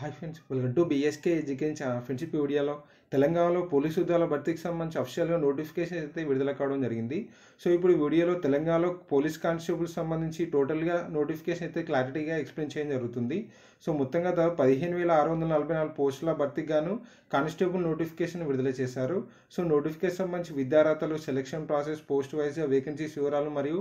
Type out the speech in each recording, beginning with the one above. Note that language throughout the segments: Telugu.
hi friends welcome to BSK education friendship వీడియోలో తెలంగాణలో పోలీసు ఉద్యోగాల భర్తీకి సంబంధించి అఫీషియల్గా నోటిఫికేషన్ అయితే విడుదల కావడం జరిగింది సో ఇప్పుడు వీడియోలో తెలంగాణలో పోలీస్ కానిస్టేబుల్ సంబంధించి టోటల్గా నోటిఫికేషన్ అయితే క్లారిటీగా ఎక్స్ప్లెయిన్ చేయడం జరుగుతుంది సో మొత్తంగా దాదాపు పదిహేను వేల ఆరు వందల నలభై నాలుగు పోస్టుల భర్తీకి గాను కానిస్టేబుల్ నోటిఫికేషన్ విడుదల చేశారు సో నోటిఫికేషన్ సంబంధించి విద్యార్థులు సెలెక్షన్ ప్రాసెస్ పోస్ట్ వైజ్గా వేకెన్సీస్ వివరాలు మరియు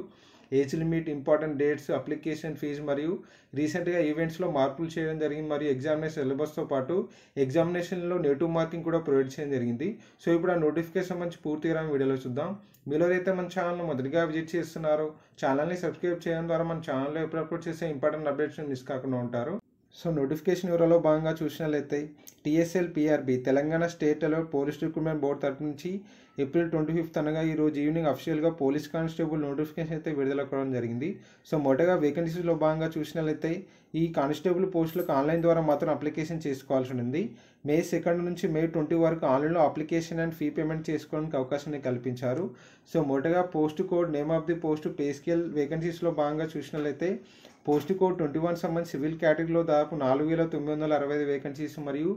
age limit important dates application fees మరియు రీసెంట్గా ఈవెంట్స్లో మార్పులు చేయడం జరిగింది మరియు ఎగ్జామినేషన్ సిలబస్తో పాటు ఎగ్జామినేషన్లో నెగిటివ్ మార్కింగ్ కూడా ప్రొవైడ్ చేయడం జరిగింది సో ఇప్పుడు ఆ నోటిఫికేషన్ మంచి పూర్తిగా వీడియోలో చూద్దాం మీరు ఎవరైతే మన ఛానల్ను మొదటిగా విజిట్ చేస్తున్నారో ఛానల్ని సబ్స్క్రైబ్ చేయడం ద్వారా మన ఛానల్లో ఎప్పుడు అప్లోడ్ చేసే ఇంపార్టెంట్ అప్డేట్స్ మిస్ కాకుండా ఉంటారు సో నోటిఫికేషన్ వివరాలో భాగంగా చూసినట్లయితే TSL PRB Telangana state police recruitment board తరపు నుంచి ఏప్రిల్ ట్వంటీ ఫిఫ్త్ అనగా ఈ రోజు ఈవినింగ్ అఫీషియల్గా పోలీస్ కానిస్టేబుల్ నోటిఫికేషన్ అయితే విడుదల కావడం జరిగింది సో మొదటగా వేకెన్సీస్లో భాగంగా చూసినట్లయితే ఈ కానిస్టేబుల్ పోస్టులకు ఆన్లైన్ ద్వారా మాత్రం అప్లికేషన్ చేసుకోవాల్సి ఉంది మే సెకండ్ నుంచి మే ట్వంటీ వరకు ఆన్లైన్లో అప్లికేషన్ అండ్ ఫీ పేమెంట్ చేసుకోవడానికి అవకాశాన్ని కల్పించారు సో మొదటగా post code name of the post pay scale వేకెన్సీస్లో భాగంగా చూసినట్లయితే పోస్ట్ కోడ్ ట్వంటీ వన్ సంబంధించి సివిల్ కేటగిరీలో దాదాపు నాలుగు వేల తొమ్మిది వందల అరవై ఐదు వేకెన్సీస్ మరియు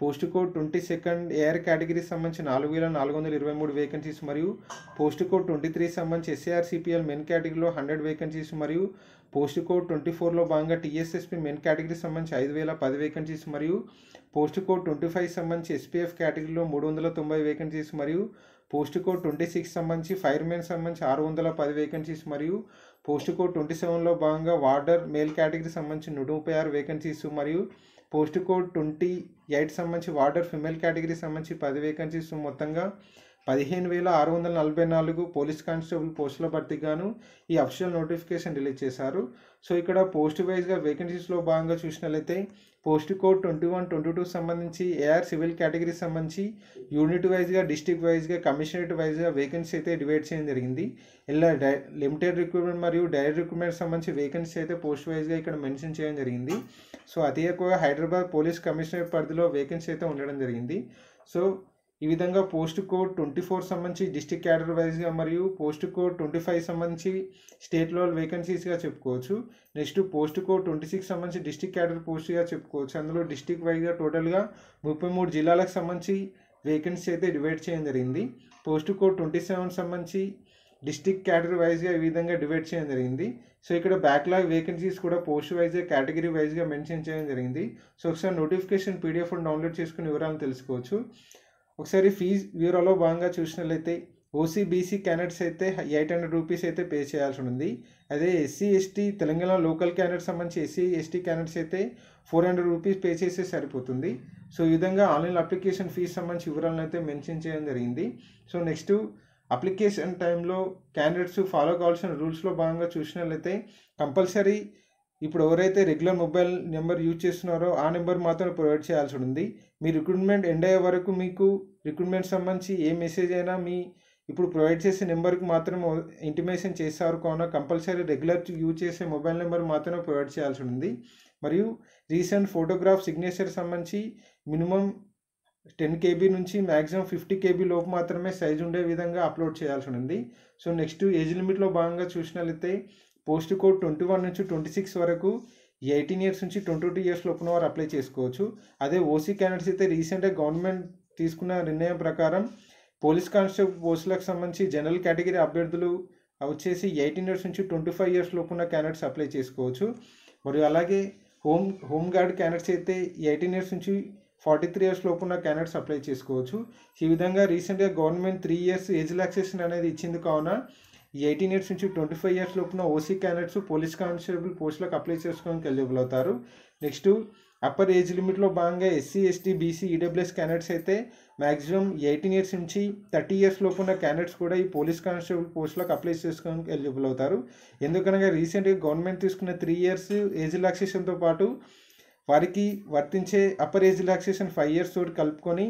post code twenty second AR కేటగిరీకి సంబంధించి నాలుగు వేల నాలుగు వందల ఇరవై మూడు వేకెన్సీస్ మరియు పోస్ట్ కోడ్ ట్వంటీ త్రీ సంబంధించి ఎస్ఏఆర్సీపీఎల్ మెన్ కేటగిరీలో హండ్రెడ్ వేకెన్సీస్ మరియు పోస్ట్ కోడ్ ట్వంటీ ఫోర్లో భాగంగా టీఎస్ఎస్పి మెన్ కేటగిరీకి సంబంధించి ఐదు వేల పది వేకెన్సీస్ మరియు పోస్ట్ కోడ్ ట్వంటీ ఫైవ్ సంబంధించి ఎస్పీఎఫ్ కేటగిరీలో మూడు వందల తొంభై వేకెన్సీస్ మరియు పోస్ట్ కోడ్ ట్వంటీ సిక్స్ సంబంధించి ఫైర్ మెన్ సంబంధించి ఆరు వందల పది వేకెన్సీస్ మరియు పోస్ట్ కోడ్ ట్వంటీ సెవెన్లో భాగంగా వార్డర్ మేల్ కేటగిరీకి సంబంధించి నూట ముప్పై ఆరు వేకెన్సీస్ మరియు పోస్ట్ కోడ్ ట్వంటీ ఎయిట్ సంబంధించి వార్డర్ ఫిమేల్ కేటగిరీ సంబంధించి పది వేకన్సీస్ మొత్తంగా పదిహేను వేల ఆరు వందల నలభై నాలుగు పోలీస్ కానిస్టేబుల్ పోస్టుల భర్తీగాను ఈ అఫీషియల్ నోటిఫికేషన్ రిలీజ్ చేశారు సో ఇక్కడ పోస్ట్ వైజ్గా వేకెన్సీస్లో భాగంగా చూసినట్లయితే post code twenty one twenty two సంబంధించి ఏఆర్ సివిల్ కేటగిరీకి సంబంధించి యూనిట్ వైజ్గా డిస్టిక్ వైజ్గా కమిషనరేట్ వైజ్గా వేకెన్సీ అయితే డివైడ్ చేయడం జరిగింది ఇలా డై లిమిటెడ్ రిక్రూట్మెంట్ మరియు డైరెక్ట్ రిక్రూట్మెంట్ సంబంధించి వేకెన్సీ అయితే పోస్ట్ వైజ్గా ఇక్కడ మెన్షన్ చేయడం జరిగింది సో అతి ఎక్కువగా హైదరాబాద్ పోలీస్ కమిషనరేట్ పరిధిలో వేకెన్సీ అయితే ఉండడం జరిగింది సో ఈ విధంగా పోస్ట్ కోడ్ ట్వంటీ ఫోర్ సంబంధించి డిస్టిక్ క్యాడర్ వైజ్గా మరియు పోస్ట్ కోడ్ ట్వంటీ ఫైవ్ సంబంధించి స్టేట్ లెవెల్ వేకెన్సీస్గా చెప్పుకోవచ్చు next post code twenty six సంబంధించి డిస్టిక్ క్యాడర్ పోస్ట్గా చెప్పుకోవచ్చు అందులో డిస్టిక్ వైజ్గా టోటల్గా ముప్పై మూడు జిల్లాలకు సంబంధించి వేకెన్సీ అయితే డివైడ్ చేయడం జరిగింది పోస్ట్ కోడ్ ట్వంటీ సెవెన్ సంబంధించి డిస్టిక్ క్యాడర్ వైజ్గా ఈ విధంగా డివైడ్ చేయడం జరిగింది సో ఇక్కడ బ్యాక్లాగ్ వేకెన్సీస్ కూడా పోస్ట్ వైజ్ కేటగిరీ వైజ్గా మెన్షన్ చేయడం జరిగింది సో ఒకసారి నోటిఫికేషన్ పీడిఎఫ్ డౌన్లోడ్ చేసుకుని వివరాలు తెలుసుకోవచ్చు ఒకసారి ఫీజ్ బ్యూరోలో భాగంగా చూసినట్లయితే ఓసీబీసీ క్యాండిడేట్స్ అయితే ఎయిట్ హండ్రెడ్ రూపీస్ అయితే పే చేయాల్సి ఉంది అదే SC ST Telangana local candidates సంబంధించి ఎస్సీ ఎస్టీ క్యాండిడేట్స్ అయితే ఫోర్ హండ్రెడ్ రూపీస్ పే చేస్తే సరిపోతుంది సో ఈ విధంగా ఆన్లైన్ అప్లికేషన్ ఫీజు సంబంధించి వివరాలను అయితే మెన్షన్ చేయడం జరిగింది సో నెక్స్ట్ అప్లికేషన్ టైంలో క్యాండిడేట్స్ ఫాలో కావాల్సిన రూల్స్లో భాగంగా చూసినట్లయితే కంపల్సరీ ఇప్పుడు ఎవరైతే రెగ్యులర్ మొబైల్ నెంబర్ యూజ్ చేస్తున్నారో ఆ నెంబర్ మాత్రం ప్రొవైడ్ చేయాల్సి ఉంది మీ రిక్రూట్మెంట్ ఎండ్ అయ్యే వరకు మీకు రిక్రూట్మెంట్ సంబంధించి ఏ మెసేజ్ అయినా మీ ఇప్పుడు ప్రొవైడ్ చేసే నెంబర్కి మాత్రం ఇంటిమేషన్ చేస్తారు కావున కంపల్సరీ రెగ్యులర్ యూజ్ చేసే మొబైల్ నెంబర్ మాత్రమే ప్రొవైడ్ చేయాల్సి ఉంది మరియు రీసెంట్ ఫోటోగ్రాఫ్ సిగ్నేచర్ సంబంధించి మినిమం టెన్ కేబీ నుంచి మ్యాక్సిమం ఫిఫ్టీ కేబీ లోపు మాత్రమే సైజ్ ఉండే విధంగా అప్లోడ్ చేయాల్సి ఉంది సో నెక్స్ట్ ఏజ్ లిమిట్లో భాగంగా చూసినట్లయితే పోస్ట్ కోడ్ ట్వంటీ వన్ నుంచి ట్వంటీ సిక్స్ వరకు ఈ ఎయిటీన్ ఇయర్స్ నుంచి ట్వంటీ టూ ఇయర్స్ లోపు వారు అప్లై చేసుకోవచ్చు అదే ఓసీ క్యాండిడేట్స్ అయితే రీసెంట్గా గవర్నమెంట్ తీసుకున్న నిర్ణయం ప్రకారం పోలీస్ కానిస్టేబుల్ పోస్టులకు సంబంధించి జనరల్ కేటగిరీ అభ్యర్థులు వచ్చేసి ఎయిటీన్ ఇయర్స్ నుంచి ట్వంటీ ఫైవ్ ఇయర్స్ లోపున క్యాండిడేట్స్ అప్లై చేసుకోవచ్చు మరియు అలాగే హోమ్ హోమ్ గార్డ్ క్యాండిడేట్స్ అయితే ఎయిటీన్ ఇయర్స్ నుంచి ఫార్టీ త్రీ ఇయర్స్ లోపున క్యాండిడేట్స్ అప్లై చేసుకోవచ్చు ఈ విధంగా రీసెంట్గా government three years age relaxation అనేది ఇచ్చింది కావున ఈ ఎయిటీన్ ఇయర్స్ నుంచి ట్వంటీ ఫైవ్ ఇయర్స్ లోపున ఓసీ క్యాండిడేట్స్ పోలీస్ కానిస్టేబుల్ పోస్టులకు అప్లై చేసుకోవడానికి ఎలిజిబుల్ అవుతారు నెక్స్ట్ అప్పర్ ఏజ్ లిమిట్లో భాగంగా SC ST BC EWS candidates అయితే మ్యాక్సిమం ఎయిటీన్ ఇయర్స్ నుంచి థర్టీ ఇయర్స్ లోపు ఉన్న క్యాండిడేట్స్ కూడా ఈ పోలీస్ కానిస్టేబుల్ పోస్టులకు అప్లై చేసుకోవడానికి ఎలిజిబుల్ అవుతారు ఎందుకనగా రీసెంట్గా గవర్నమెంట్ తీసుకున్న త్రీ ఇయర్స్ ఏజ్ రిలాక్సేషన్తో పాటు వారికి వర్తించే upper age relaxation five years తోటి కలుపుకొని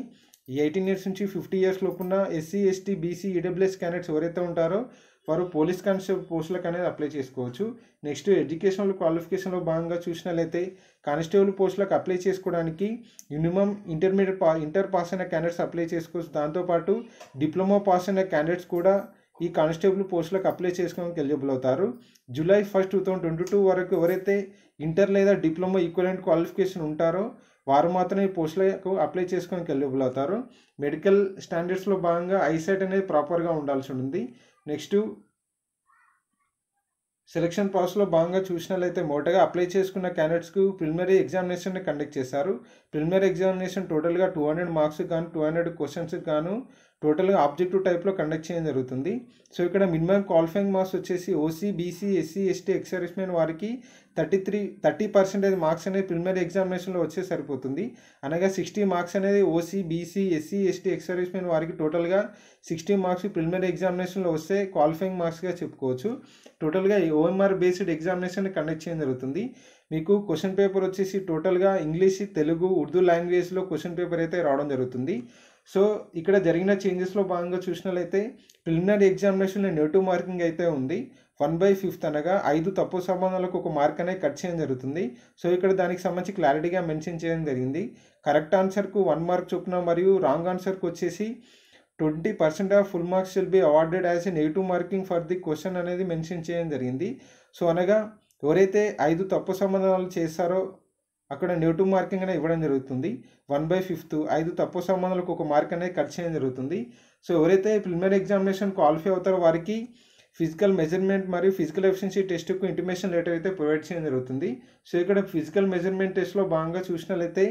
ఎయిటీన్ ఇయర్స్ నుంచి ఫిఫ్టీ ఇయర్స్ లోపున్న SC ST BC EWS candidates ఎవరైతే ఉంటారో వారు పోలీస్ కానిస్టేబుల్ పోస్టులకు అనేది అప్లై చేసుకోవచ్చు నెక్స్ట్ ఎడ్యుకేషనల్ క్వాలిఫికేషన్లో భాగంగా చూసినట్లయితే కానిస్టేబుల్ పోస్టులకు అప్లై చేసుకోవడానికి మినిమం ఇంటర్మీడియట్ పా ఇంటర్ పాస్ అయిన క్యాండిడేట్స్ అప్లై చేసుకోవచ్చు దాంతోపాటు డిప్లొమా పాస్ అయిన క్యాండిడేట్స్ కూడా ఈ కానిస్టేబుల్ పోస్టులకు అప్లై చేసుకోవడానికి ఎలిజిబుల్ అవుతారు July first two thousand twenty two వరకు ఎవరైతే ఇంటర్ లేదా డిప్లొమా ఈక్వలెంట్ క్వాలిఫికేషన్ ఉంటారో వారు మాత్రమే ఈ పోస్టులకు అప్లై చేసుకోవడానికి ఎలిజిబుల్ అవుతారు మెడికల్ స్టాండర్డ్స్లో భాగంగా ఐసైట్ అనేది ప్రాపర్గా ఉండాల్సి ఉంటుంది నెక్స్ట్ సెలక్షన్ ప్రాసెస్లో భాగంగా చూసినట్లయితే మొదటగా అప్లై చేసుకున్న క్యాండిడేట్స్కు ప్రిలిమినరీ ఎగ్జామినేషన్ కండక్ట్ చేశారు ప్రిలిమినరీ ఎగ్జామినేషన్ టోటల్గా టూ హండ్రెడ్ మార్క్స్ కానీ టూ హండ్రెడ్ క్వశ్చన్స్ కానీ టోటల్గా ఆబ్జెక్టివ్ టైప్లో కండక్ట్ చేయడం జరుగుతుంది సో ఇక్కడ మినిమం క్వాలిఫైయింగ్ మార్క్స్ వచ్చేసి OC BC SC ST XRS వారికి thirty three thirty percentage marks అనేది ప్రిలిమరీ ఎగ్జామినేషన్లో వచ్చే సరిపోతుంది అనగా సిక్స్టీ మార్క్స్ అనేది OC BC SC ST XRS వారికి టోటల్గా సిక్స్టీ మార్క్స్ ప్రిలిమరీ ఎగ్జామినేషన్లో వస్తే క్వాలిఫైయింగ్ మార్క్స్గా చెప్పుకోవచ్చు టోటల్గా ఈ ఓఎంఆర్ బేస్డ్ ఎగ్జామినేషన్ కండక్ట్ చేయడం జరుగుతుంది మీకు క్వశ్చన్ పేపర్ వచ్చేసి టోటల్గా ఇంగ్లీష్ తెలుగు ఉర్దూ లాంగ్వేజ్లో క్వశ్చన్ పేపర్ అయితే రావడం జరుగుతుంది సో ఇక్కడ జరిగిన చేంజెస్లో భాగంగా చూసినట్లయితే ప్రిలిమినరీ ఎగ్జామినేషన్లో నెగిటివ్ మార్కింగ్ అయితే ఉంది వన్ బై ఫిఫ్త్ అనగా ఐదు తప్పు సంబంధాలకు ఒక మార్క్ అనేది కట్ చేయడం జరుగుతుంది సో ఇక్కడ దానికి సంబంధించి క్లారిటీగా మెన్షన్ చేయడం జరిగింది కరెక్ట్ ఆన్సర్కు వన్ మార్క్ చొప్పున మరియు రాంగ్ ఆన్సర్కు వచ్చేసి twenty percent of full marks will be awarded as a negative marking for the question అనేది మెన్షన్ చేయడం జరిగింది సో అనగా ఎవరైతే ఐదు తప్పు సంబంధాలు చేస్తారో అక్కడ నెగిటివ్ మార్కింగ్ అనేది ఇవ్వడం జరుగుతుంది వన్ బై ఫిఫ్త్ ఐదు తప్పు సంబంధాలకు ఒక మార్క్ అనేది కట్ చేయడం జరుగుతుంది సో ఎవరైతే ప్రిలిమినరీ ఎగ్జామినేషన్ క్వాలిఫై అవుతారో వారికి ఫిజికల్ మెజర్మెంట్ మరియు ఫిజికల్ ఎఫిషియన్సీ టెస్ట్కు ఇంటిమేషన్ లెటర్ అయితే ప్రొవైడ్ చేయడం జరుగుతుంది సో ఇక్కడ ఫిజికల్ మెజర్మెంట్ టెస్ట్లో భాగంగా చూసినట్లయితే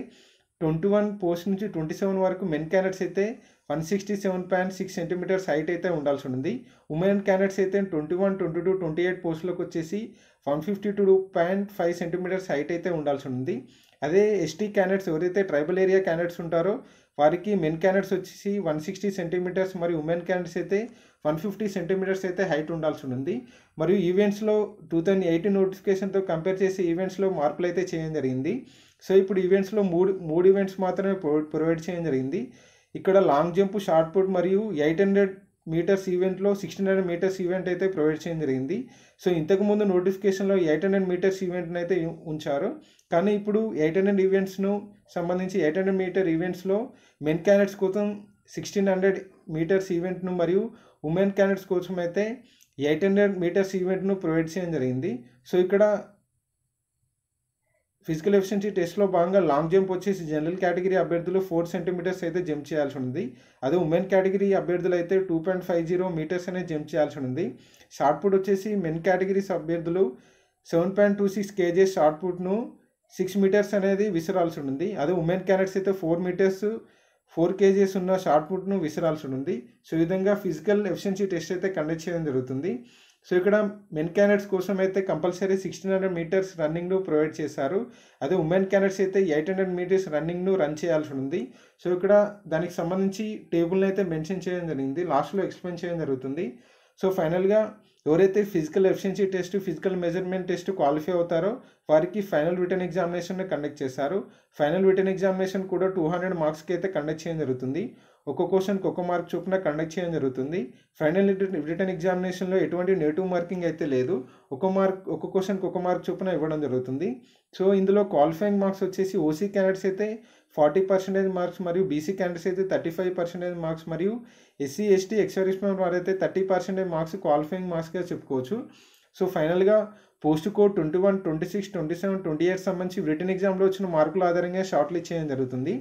ట్వంటీ వన్ పోస్ట్ నుంచి ట్వంటీ సెవెన్ వరకు మెన్ క్యాండెట్స్ అయితే one sixty seven point six centimetres height అయితే ఉండాల్సి ఉంటుంది ఉమెన్ క్యాండెట్స్ అయితే twenty one twenty two twenty eight పోస్టులకు వచ్చేసి one fifty two point five centimetres height అయితే ఉండాల్సి ఉంటుంది అదే ఎస్టీ క్యాండెట్స్ ఎవరైతే ట్రైబల్ ఏరియా క్యాండెట్స్ ఉంటారో వారికి మెన్ క్యాండెట్స్ వచ్చేసి వన్ సిక్స్టీ సెంటీమీటర్స్ మరియు ఉమెన్ క్యాండెట్స్ అయితే వన్ ఫిఫ్టీ సెంటీమీటర్స్ అయితే హైట్ ఉండాల్సి ఉంది మరియు ఈవెంట్స్లో టూ థౌజండ్ ఎయిటీన్ నోటిఫికేషన్తో కంపేర్ చేసి ఈవెంట్స్లో మార్పులు అయితే చేయడం జరిగింది సో ఇప్పుడు ఈవెంట్స్లో మూడు మూడు ఈవెంట్స్ మాత్రమే ప్రొవైడ్ చేయడం జరిగింది ఇక్కడ లాంగ్ జంప్ షార్ట్ పుట్ మరియు ఎయిట్ హండ్రెడ్ మీటర్స్ ఈవెంట్లో సిక్స్టీన్ హండ్రెడ్ మీటర్స్ ఈవెంట్ అయితే ప్రొవైడ్ చేయడం జరిగింది సో ఇంతకుముందు నోటిఫికేషన్లో ఎయిట్ హండ్రెడ్ మీటర్స్ ఈవెంట్ని అయితే ఉంచారు కానీ ఇప్పుడు ఎయిట్ హండ్రెడ్ ఈవెంట్స్ను సంబంధించి ఎయిట్ హండ్రెడ్ మీటర్ ఈవెంట్స్లో మెన్ క్యాండిడేట్స్ కోసం సిక్స్టీన్ హండ్రెడ్ మీటర్స్ ఈవెంట్ను మరియు ఉమెన్ క్యాండిడేట్స్ కోసం అయితే ఎయిట్ హండ్రెడ్ మీటర్స్ ఈవెంట్ను ప్రొవైడ్ చేయడం జరిగింది సో ఇక్కడ ఫిజికల్ ఎఫిషియన్సీ టెస్ట్లో భాగంగా లాంగ్ జంప్ వచ్చేసి జనరల్ కేటగిరీ అభ్యర్థులు ఫోర్ సెంటీమీటర్స్ అయితే జంప్ చేయాల్సి ఉంది అదే ఉమెన్ కేటగిరీ అభ్యర్థులు అయితే two point five zero metres అనేది జంప్ చేయాల్సి ఉంది షార్ట్ పుట్ వచ్చేసి మెన్ కేటగిరీస్ అభ్యర్థులు seven point two six kgs short పుట్ను సిక్స్ మీటర్స్ అనేది విసిరాల్సి ఉంది అదే ఉమెన్ క్యారెట్స్ అయితే ఫోర్ మీటర్స్ ఫోర్ కేజీస్ ఉన్న షార్ట్ పుట్ను విసిరాల్సి ఉంది సో ఈ విధంగా ఫిజికల్ ఎఫిషియన్సీ టెస్ట్ అయితే కండక్ట్ చేయడం జరుగుతుంది సో ఇక్కడ మెన్ క్యానెట్స్ కోసం అయితే కంపల్సరీ సిక్స్టీన్ హండ్రెడ్ మీటర్స్ రన్నింగ్ను ప్రొవైడ్ చేశారు అదే ఉమెన్ క్యానెట్స్ అయితే ఎయిట్ హండ్రెడ్ మీటర్స్ రన్నింగ్ను రన్ చేయాల్సి ఉంది సో ఇక్కడ దానికి సంబంధించి టేబుల్ని అయితే మెన్షన్ చేయడం జరిగింది లాస్ట్లో ఎక్స్ప్లెయిన్ చేయడం జరుగుతుంది సో ఫైనల్గా ఎవరైతే physical efficiency test physical measurement test qualify అవుతారో వారికి ఫైనల్ రిటర్న్ ఎగ్జామినేషన్ కండక్ట్ చేశారు ఫైనల్ రిటర్న్ ఎగ్జామినేషన్ కూడా టూ హండ్రెడ్ మార్క్స్కి అయితే కండక్ట్ చేయడం జరుగుతుంది ఒక్కో క్వశ్చన్కి ఒక మార్క్ చొప్పున కండక్ట్ చేయడం జరుగుతుంది ఫైనల్ రిటర్న్ ఎగ్జామినేషన్లో ఎటువంటి నెగిటివ్ మార్కింగ్ అయితే లేదు ఒక మార్క్ ఒక క్వశ్చన్కి ఒక మార్క్ చొప్పున ఇవ్వడం జరుగుతుంది సో ఇందులో క్వాలిఫైయింగ్ మార్క్స్ వచ్చేసి ఓసీ క్యాండిడేట్స్ అయితే ఫార్టీ పర్సెంటేజ్ మార్క్స్ మరియు బీసీ క్యాండిడేట్స్ అయితే థర్టీ ఫైవ్ పర్సెంటేజ్ మార్క్స్ మరియు ఎస్సీ ఎస్టీ వారు అయితే థర్టీ పర్సెంటేజ్ మార్క్స్ క్వాలిఫైయింగ్ మార్క్స్గా చెప్పుకోవచ్చు సో ఫైనల్గా post code twenty one twenty six twenty seven twenty eight సంబంధించి రిటర్న్ ఎగ్జామ్లో వచ్చిన మార్కుల ఆధారంగా షార్ట్ లిస్ట్ చేయడం జరుగుతుంది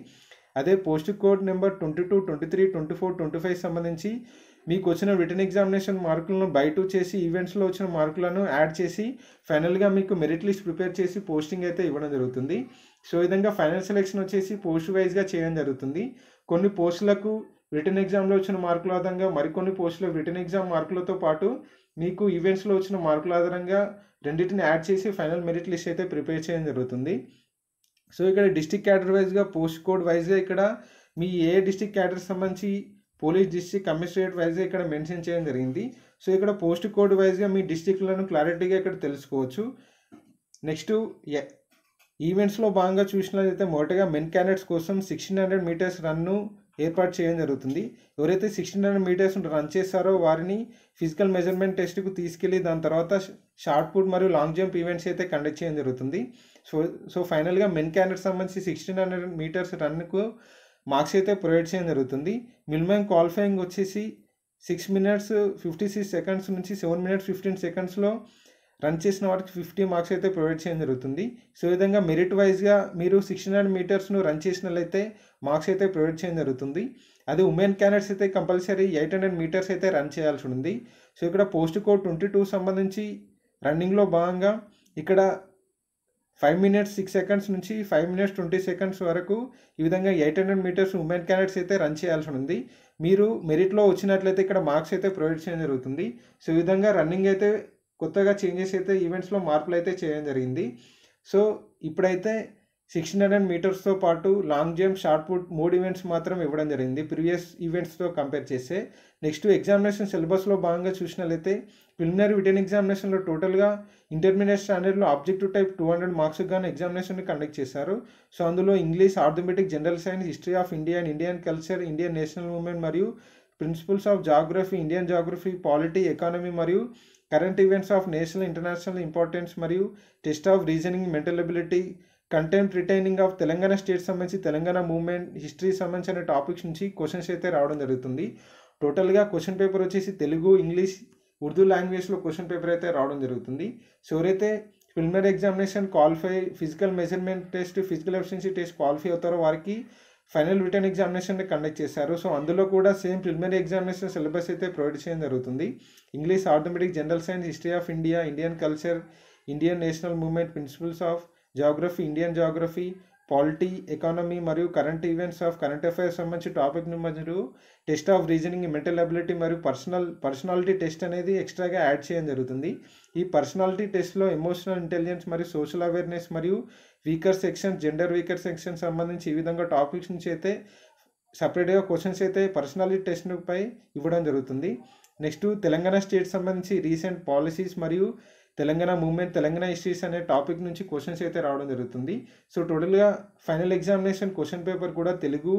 అదే post code number twenty two twenty three twenty four twenty five సంబంధించి మీకు వచ్చిన రిటర్న్ ఎగ్జామినేషన్ మార్కులను బై టూ చేసి ఈవెంట్స్లో వచ్చిన మార్కులను యాడ్ చేసి ఫైనల్గా మీకు మెరిట్ లిస్ట్ ప్రిపేర్ చేసి పోస్టింగ్ అయితే ఇవ్వడం జరుగుతుంది సో ఈ విధంగా ఫైనల్ సెలెక్షన్ వచ్చేసి పోస్ట్ వైజ్గా చేయడం జరుగుతుంది కొన్ని పోస్టులకు రిటర్న్ ఎగ్జామ్లో వచ్చిన మార్కుల ఆధారంగా మరికొన్ని పోస్టులకు రిటర్న్ ఎగ్జామ్ మార్కులతో పాటు మీకు ఈవెంట్స్లో వచ్చిన మార్కుల ఆధారంగా రెండింటిని యాడ్ చేసి ఫైనల్ మెరిట్ లిస్ట్ అయితే ప్రిపేర్ చేయడం జరుగుతుంది సో ఇక్కడ డిస్టిక్ క్యాడర్ వైజ్గా పోస్ట్ కోడ్ వైజ్గా ఇక్కడ మీ ఏ డిస్టిక్ క్యాడర్ సంబంధించి పోలీస్ డిస్టిక్ కమిషనరేట్ వైజ్గా ఇక్కడ మెన్షన్ చేయడం జరిగింది సో ఇక్కడ పోస్ట్ కోడ్ వైజ్గా మీ డిస్టిక్లను క్లారిటీగా ఇక్కడ తెలుసుకోవచ్చు నెక్స్ట్ ఈవెంట్స్లో భాగంగా చూసినట్లయితే మొదటగా మెన్ క్యాండిడేట్స్ కోసం సిక్స్టీన్ హండ్రెడ్ మీటర్స్ రన్ను ఏర్పాటు చేయడం జరుగుతుంది ఎవరైతే సిక్స్టీన్ హండ్రెడ్ మీటర్స్ రన్ చేస్తారో వారిని ఫిజికల్ మెజర్మెంట్ టెస్ట్కు తీసుకెళ్ళి దాని తర్వాత షార్ట్ పుట్ మరియు లాంగ్ జంప్ ఈవెంట్స్ అయితే కండక్ట్ చేయడం జరుగుతుంది సో సో ఫైనల్గా మెన్ క్యాండిడేట్ సంబంధించి సిక్స్టీన్ హండ్రెడ్ మీటర్స్ రన్కు మార్క్స్ అయితే ప్రొవైడ్ చేయడం జరుగుతుంది మినిమం క్వాలిఫైయింగ్ వచ్చేసి six minutes fifty six seconds నుంచి సెవెన్ మినిట్స్ ఫిఫ్టీన్ సెకండ్స్లో రన్ చేసిన వాటికి ఫిఫ్టీ మార్క్స్ అయితే ప్రొవైడ్ చేయడం జరుగుతుంది సో విధంగా మెరిట్ వైజ్గా మీరు సిక్స్టీ హండ్రెడ్ మీటర్స్ను రన్ చేసినట్లయితే మార్క్స్ అయితే ప్రొవైడ్ చేయడం జరుగుతుంది అది ఉమెన్ క్యాండిడేట్స్ అయితే కంపల్సరీ ఎయిట్ హండ్రెడ్ మీటర్స్ అయితే రన్ చేయాల్సి ఉంది సో ఇక్కడ పోస్ట్ కోడ్ ట్వంటీ టూ సంబంధించి రన్నింగ్లో భాగంగా ఇక్కడ ఫైవ్ మినిట్స్ సిక్స్ సెకండ్స్ నుంచి ఫైవ్ మినిట్స్ ట్వంటీ సెకండ్స్ వరకు ఈ విధంగా eight hundred metres women candidates అయితే రన్ చేయాల్సి ఉంది మీరు మెరిట్లో వచ్చినట్లయితే ఇక్కడ మార్క్స్ అయితే ప్రొవైడ్ చేయడం జరుగుతుంది సో ఈ విధంగా రన్నింగ్ అయితే కొత్తగా చేంజెస్ అయితే ఈవెంట్స్లో మార్పులు అయితే చేయడం జరిగింది సో ఇప్పుడైతే సిక్స్ హండ్రెడ్ మీటర్స్తో పాటు లాంగ్ జంప్ షార్ట్ పుట్ మూడు ఈవెంట్స్ మాత్రం ఇవ్వడం జరిగింది ప్రీవియస్ ఈవెంట్స్తో కంపేర్ చేస్తే నెక్స్ట్ ఎగ్జామినేషన్ సిలబస్లో భాగంగా చూసినట్లయితే ప్రిలిమినరీ రిటర్న్ ఎగ్జామినేషన్లో టోటల్గా ఇంటర్మీడియట్ స్టాండర్డ్లో objective type two hundred marks కానీ ఎగ్జామినేషన్ కండక్ట్ చేశారు సో అందులో English arithmetic general science history of India and Indian culture Indian national movement మరియు principles of geography Indian geography polity economy మరియు current events of national international importance మరియు test of reasoning mental ability content retaining of Telangana state సంబంధించి తెలంగాణ మూవ్మెంట్ హిస్టరీ సంబంధించిన టాపిక్స్ నుంచి క్వశ్చన్స్ అయితే రావడం జరుగుతుంది టోటల్గా క్వశ్చన్ పేపర్ వచ్చేసి తెలుగు ఇంగ్లీష్ ఉర్దూ లాంగ్వేజ్లో క్వశ్చన్ పేపర్ అయితే రావడం జరుగుతుంది సో ఎవరైతే preliminary examination qualify physical measurement test physical efficiency test qualify అవుతారో వారికి ఫైనల్ రిటర్న్ ఎగ్జామినేషన్ కండక్ట్ చేశారు సో అందులో కూడా సేమ్ ప్రిలిమినరీ ఎగ్జామినేషన్ సిలబస్ అయితే ప్రొవైడ్ చేయడం జరుగుతుంది English automatic general science history of India Indian culture Indian national movement principles of geography Indian geography polity economy మరియు current events of current affairs సంబంధించి టాపిక్ మీరు test of reasoning mental ability మరియు పర్సనల్ పర్సనాలిటీ టెస్ట్ అనేది ఎక్స్ట్రాగా యాడ్ చేయడం జరుగుతుంది ఈ పర్సనాలిటీ టెస్ట్లో ఎమోషనల్ ఇంటెలిజెన్స్ మరియు సోషల్ అవేర్నెస్ మరియు weaker section gender weaker section సంబంధించి ఈ విధంగా టాపిక్స్ నుంచి అయితే సపరేట్గా క్వశ్చన్స్ అయితే పర్సనాలిటీ టెస్ట్పై ఇవ్వడం జరుగుతుంది నెక్స్ట్ తెలంగాణ స్టేట్ సంబంధించి రీసెంట్ పాలసీస్ మరియు తెలంగాణ మూమెంట్ తెలంగాణ హిస్టరీస్ అనే టాపిక్ నుంచి క్వశ్చన్స్ అయితే రావడం జరుగుతుంది సో టోటల్గా ఫైనల్ ఎగ్జామినేషన్ క్వశ్చన్ పేపర్ కూడా తెలుగు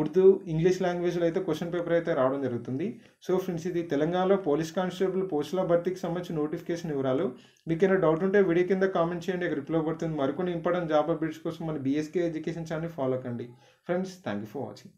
ఉర్దూ ఇంగ్లీష్ లాంగ్వేజ్లో అయితే క్వశ్చన్ పేపర్ అయితే రావడం జరుగుతుంది సో ఫ్రెండ్స్ ఇది తెలంగాణలో పోలీస్ కానిస్టేబుల్ పోస్టుల భర్తీకి సంబంధించిన నోటిఫికేషన్ వివరాలు మీకు ఏమైనా డౌట్ ఉంటే వీడియో కింద కామెంట్ చేయండి ఇక్కడ రిప్లై పడుతుంది మరికొన్ని ఇంపార్టెంట్ జాబ్ అప్డేట్స్ కోసం మన బీఎస్కే ఎడ్యుకేషన్ ఛానల్ ఫాలో కండి friends thank you for watching